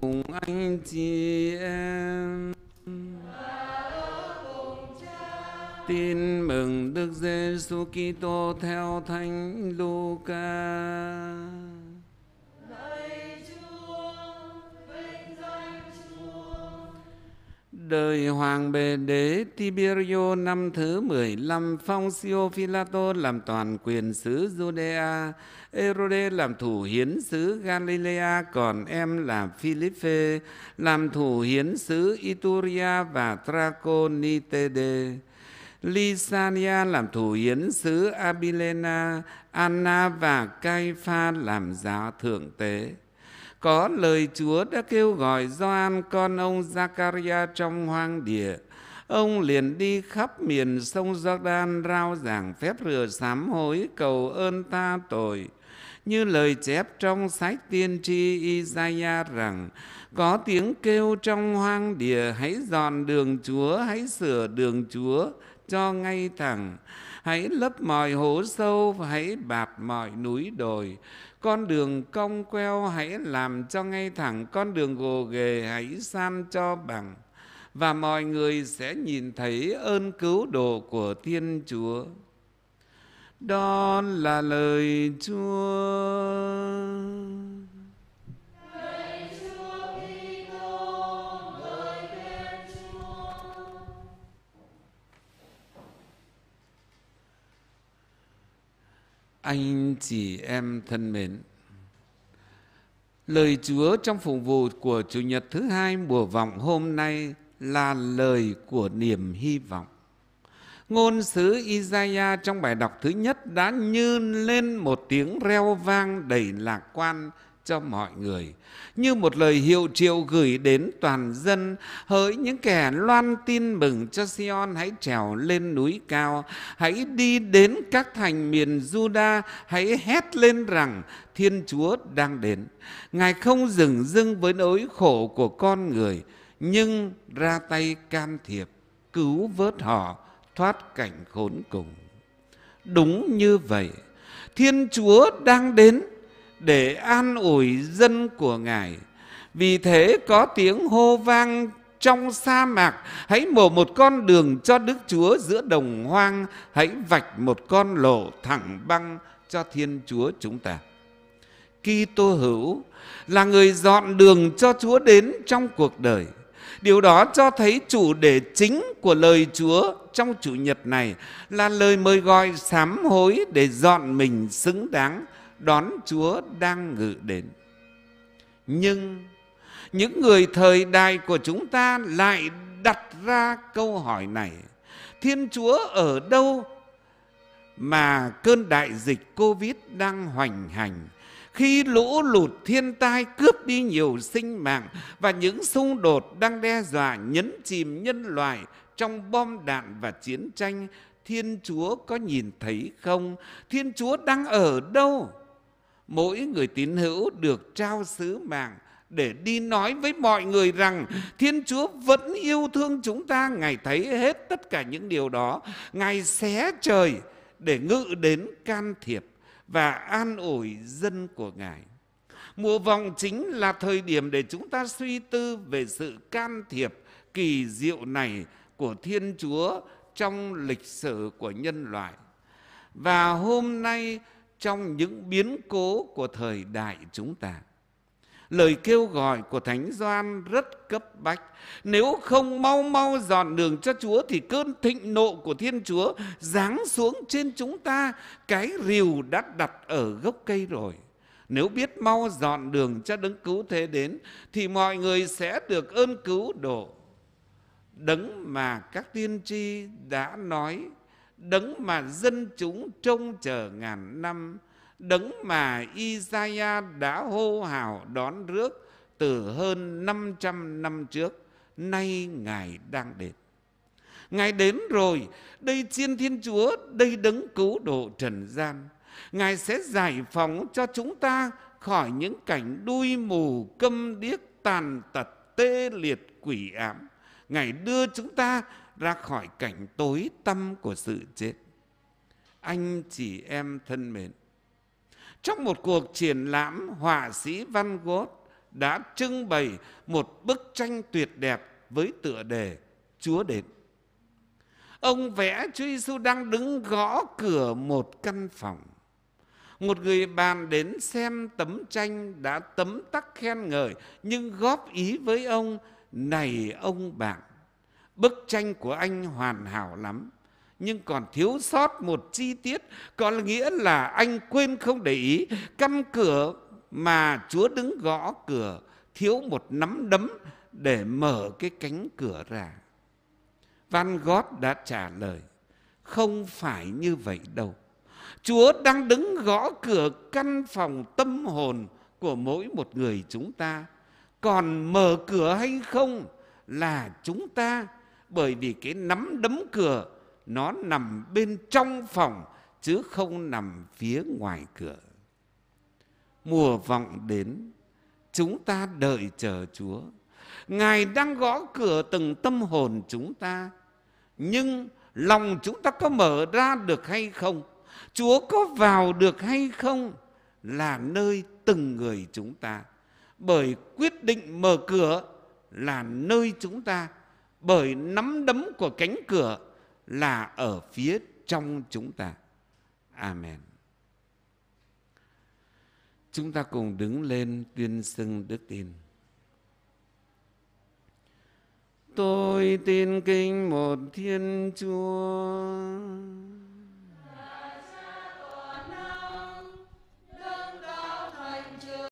cùng anh chị em tin mừng Đức Giêsu Kitô theo Thánh Luca. đời Hoàng Bề Đế Tiberio năm thứ 15, phong Sio Philato làm toàn quyền sứ Judea, Erode làm thủ hiến sứ Galilea, còn em là Philippe, làm thủ hiến sứ Ituria và Traconitede. Lysania làm thủ hiến sứ Abilena, Anna và Caifa làm giáo thượng tế có lời Chúa đã kêu gọi Gioan con ông Zakaria trong hoang địa. Ông liền đi khắp miền sông Jordan rao giảng phép rửa sám hối cầu ơn ta tội. Như lời chép trong sách tiên tri Isaiah rằng có tiếng kêu trong hoang địa hãy dọn đường Chúa, hãy sửa đường Chúa cho ngay thẳng hãy lấp mọi hố sâu hãy bạt mọi núi đồi con đường cong queo hãy làm cho ngay thẳng con đường gồ ghề hãy san cho bằng và mọi người sẽ nhìn thấy ơn cứu độ của thiên chúa đó là lời chúa Anh chị em thân mến, lời Chúa trong phục vụ của Chủ nhật thứ hai mùa vọng hôm nay là lời của niềm hy vọng. Ngôn sứ Isaiah trong bài đọc thứ nhất đã như lên một tiếng reo vang đầy lạc quan cho mọi người như một lời hiệu triệu gửi đến toàn dân hỡi những kẻ loan tin mừng cho Sion hãy trèo lên núi cao hãy đi đến các thành miền Juda hãy hét lên rằng Thiên Chúa đang đến Ngài không dừng dưng với nỗi khổ của con người nhưng ra tay can thiệp cứu vớt họ thoát cảnh khốn cùng đúng như vậy Thiên Chúa đang đến để an ủi dân của Ngài. Vì thế có tiếng hô vang trong sa mạc, hãy mở một con đường cho Đức Chúa giữa đồng hoang, hãy vạch một con lộ thẳng băng cho Thiên Chúa chúng ta. tô hữu là người dọn đường cho Chúa đến trong cuộc đời. Điều đó cho thấy chủ đề chính của lời Chúa trong chủ nhật này là lời mời gọi sám hối để dọn mình xứng đáng đón Chúa đang ngự đến. Nhưng những người thời đại của chúng ta lại đặt ra câu hỏi này. Thiên Chúa ở đâu mà cơn đại dịch Covid đang hoành hành? Khi lũ lụt thiên tai cướp đi nhiều sinh mạng và những xung đột đang đe dọa nhấn chìm nhân loại trong bom đạn và chiến tranh, Thiên Chúa có nhìn thấy không? Thiên Chúa đang ở đâu? mỗi người tín hữu được trao sứ mạng để đi nói với mọi người rằng Thiên Chúa vẫn yêu thương chúng ta. Ngài thấy hết tất cả những điều đó. Ngài xé trời để ngự đến can thiệp và an ủi dân của Ngài. Mùa vọng chính là thời điểm để chúng ta suy tư về sự can thiệp kỳ diệu này của Thiên Chúa trong lịch sử của nhân loại. Và hôm nay trong những biến cố của thời đại chúng ta. Lời kêu gọi của Thánh Doan rất cấp bách. Nếu không mau mau dọn đường cho Chúa thì cơn thịnh nộ của Thiên Chúa giáng xuống trên chúng ta. Cái rìu đã đặt ở gốc cây rồi. Nếu biết mau dọn đường cho đấng cứu thế đến thì mọi người sẽ được ơn cứu độ. Đấng mà các tiên tri đã nói đấng mà dân chúng trông chờ ngàn năm, đấng mà Isaiah đã hô hào đón rước từ hơn 500 năm trước, nay Ngài đang đến. Ngài đến rồi, đây chiên Thiên Chúa, đây đấng cứu độ trần gian. Ngài sẽ giải phóng cho chúng ta khỏi những cảnh đuôi mù câm điếc tàn tật tê liệt quỷ ám Ngài đưa chúng ta ra khỏi cảnh tối tăm của sự chết. Anh chị em thân mến, trong một cuộc triển lãm họa sĩ Van Gogh đã trưng bày một bức tranh tuyệt đẹp với tựa đề Chúa đến. Ông vẽ Chúa Giêsu đang đứng gõ cửa một căn phòng. Một người bạn đến xem tấm tranh đã tấm tắc khen ngợi nhưng góp ý với ông này ông bạn, bức tranh của anh hoàn hảo lắm, nhưng còn thiếu sót một chi tiết, có nghĩa là anh quên không để ý căn cửa mà Chúa đứng gõ cửa, thiếu một nắm đấm để mở cái cánh cửa ra. Van gót đã trả lời, không phải như vậy đâu. Chúa đang đứng gõ cửa căn phòng tâm hồn của mỗi một người chúng ta còn mở cửa hay không là chúng ta bởi vì cái nắm đấm cửa nó nằm bên trong phòng chứ không nằm phía ngoài cửa mùa vọng đến chúng ta đợi chờ chúa ngài đang gõ cửa từng tâm hồn chúng ta nhưng lòng chúng ta có mở ra được hay không chúa có vào được hay không là nơi từng người chúng ta bởi quyết định mở cửa là nơi chúng ta, bởi nắm đấm của cánh cửa là ở phía trong chúng ta. Amen. Chúng ta cùng đứng lên tuyên xưng đức tin. Tôi tin kinh một Thiên Chúa